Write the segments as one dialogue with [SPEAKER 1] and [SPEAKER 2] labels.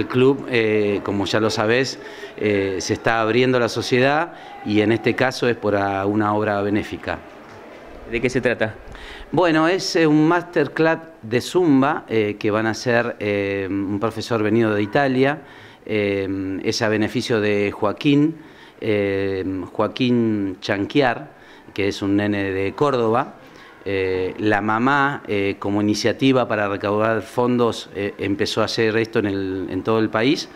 [SPEAKER 1] El club, eh, como ya lo sabés, eh, se está abriendo la sociedad y en este caso es por una obra benéfica. ¿De qué se trata? Bueno, es eh, un masterclass de Zumba que van a hacer un profesor venido de Italia, es a beneficio de Joaquín, Joaquín Chanquiar, que es un nene de Córdoba, eh, la mamá, eh, como iniciativa para recaudar fondos, eh, empezó a hacer esto en, todo el país.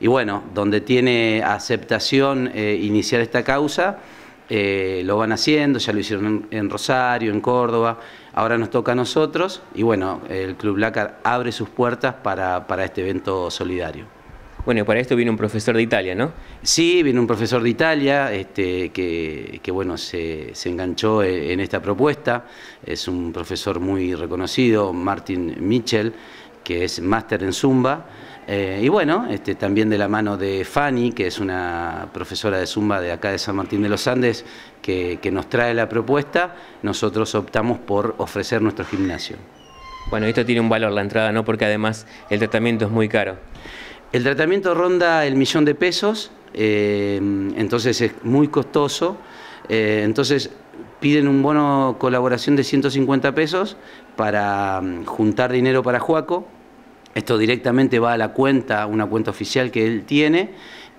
[SPEAKER 1] Y bueno, donde tiene aceptación iniciar esta causa, lo van haciendo, ya lo hicieron en, Rosario, en Córdoba, ahora nos toca a nosotros y bueno, el Club Lácar abre sus puertas para este evento solidario. Bueno, y para esto viene un profesor de Italia, ¿no? Sí, viene un profesor de Italia este, que, bueno, se, enganchó e, en esta propuesta. Es un profesor muy reconocido, Martin Mitchell, que es máster en Zumba. Eh, y bueno, este, también de la mano de Fanny, que es una profesora de Zumba de acá de San Martín de los Andes, que nos trae la propuesta, nosotros optamos por ofrecer nuestro gimnasio. Bueno, esto tiene un valor la entrada, ¿no? Porque además el tratamiento es muy caro. El tratamiento ronda el millón de pesos, eh, entonces es muy costoso. Eh, entonces piden un bono colaboración de 150 pesos para mm, juntar dinero para Juaco. Esto directamente va a la cuenta, una cuenta oficial que él tiene,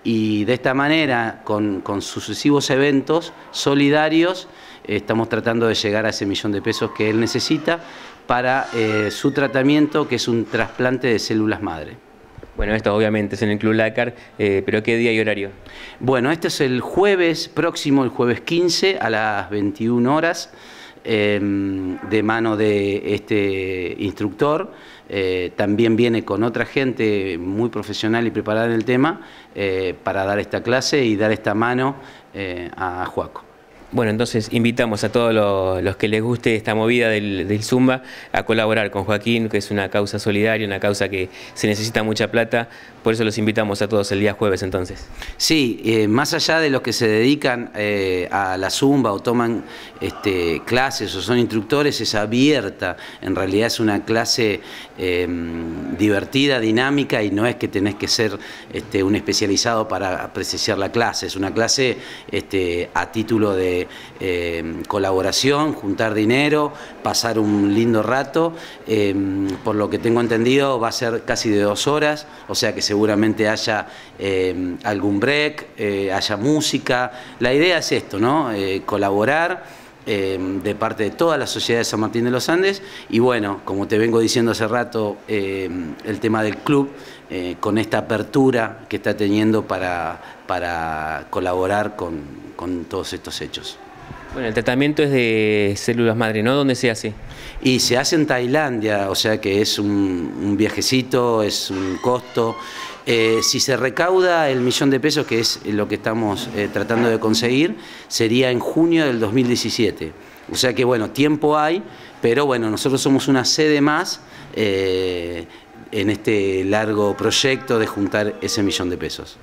[SPEAKER 1] y de esta manera, con, sucesivos eventos solidarios, estamos tratando de llegar a ese millón de pesos que él necesita para eh, su tratamiento, que es un trasplante de células madre. Bueno, esto obviamente es en el Club Lácar, eh, pero ¿qué día y horario? Bueno, este es el jueves próximo, el jueves 15 a las 21 horas, em, de mano de este instructor. Eh, también viene con otra gente muy profesional y preparada en el tema eh, para dar esta clase y dar esta mano a Juaco. Bueno, entonces invitamos a todos los, que les guste esta movida del, Zumba a colaborar con Joaquín, que es una causa solidaria, una causa que se necesita mucha plata, por eso los invitamos a todos el día jueves entonces. Sí, eh, más allá de los que se dedican eh, a la Zumba o toman este, clases o son instructores, es abierta, en realidad es una clase em, divertida, dinámica y no es que tenés que ser este, un especializado para presenciar la clase, es una clase este, a título de eh, colaboración, juntar dinero, pasar un lindo rato. Em, por lo que tengo entendido va a ser casi de dos horas, o sea que seguramente haya em, algún break, eh, haya música. La idea es esto, ¿no? Eh, colaborar. Em, de parte de toda la sociedad de San Martín de los Andes. Y bueno, como te vengo diciendo hace rato, el tema del club, con esta apertura que está teniendo para, para colaborar con, con todos estos hechos. Bueno, el tratamiento es de células madre, ¿no? ¿Dónde se hace? Y se hace en Tailandia, o sea que es un, viajecito, es un costo. Eh, si se recauda el millón de pesos, que es lo que estamos eh, tratando de conseguir, sería en junio del 2017. O sea que bueno, tiempo hay, pero bueno, nosotros somos una sede más eh, en este largo proyecto de juntar ese millón de pesos.